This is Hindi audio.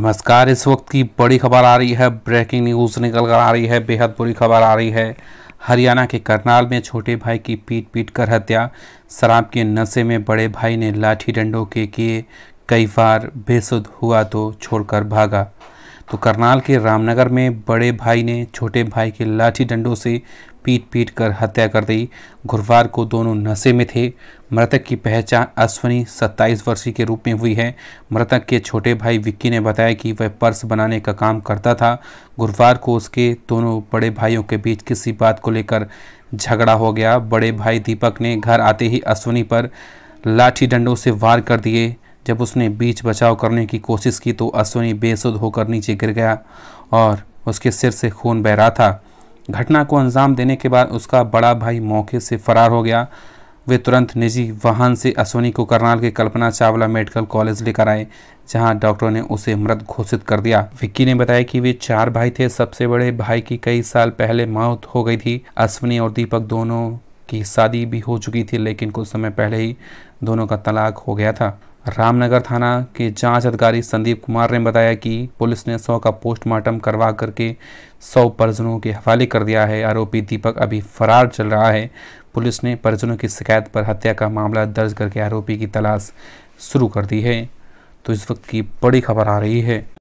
नमस्कार इस वक्त की बड़ी खबर आ रही है ब्रेकिंग न्यूज़ निकल कर आ रही है बेहद बुरी खबर आ रही है हरियाणा के करनाल में छोटे भाई की पीट पीट कर हत्या शराब के नशे में बड़े भाई ने लाठी डंडों के किए कई बार बेसुध हुआ तो छोड़कर भागा तो करनाल के रामनगर में बड़े भाई ने छोटे भाई के लाठी डंडों से पीट पीट कर हत्या कर दी गुरुवार को दोनों नशे में थे मृतक की पहचान अश्वनी 27 वर्षीय के रूप में हुई है मृतक के छोटे भाई विक्की ने बताया कि वह पर्स बनाने का काम करता था गुरुवार को उसके दोनों बड़े भाइयों के बीच किसी बात को लेकर झगड़ा हो गया बड़े भाई दीपक ने घर आते ही अश्वनी पर लाठी डंडों से वार कर दिए जब उसने बीच बचाव करने की कोशिश की तो अश्वनी बेसुध होकर नीचे गिर गया और उसके सिर से खून बह रहा था घटना को अंजाम देने के बाद उसका बड़ा भाई मौके से फरार हो गया वे तुरंत निजी वाहन से अश्वनी को करनाल के कल्पना चावला मेडिकल कॉलेज लेकर आए जहां डॉक्टरों ने उसे मृत घोषित कर दिया विक्की ने बताया कि वे चार भाई थे सबसे बड़े भाई की कई साल पहले मौत हो गई थी अश्वनी और दीपक दोनों की शादी भी हो चुकी थी लेकिन कुछ समय पहले ही दोनों का तलाक हो गया था रामनगर थाना के जांच अधिकारी संदीप कुमार ने बताया कि पुलिस ने सौ का पोस्टमार्टम करवा करके सौ परिजनों के हवाले कर दिया है आरोपी दीपक अभी फरार चल रहा है पुलिस ने परिजनों की शिकायत पर हत्या का मामला दर्ज करके आरोपी की तलाश शुरू कर दी है तो इस वक्त की बड़ी खबर आ रही है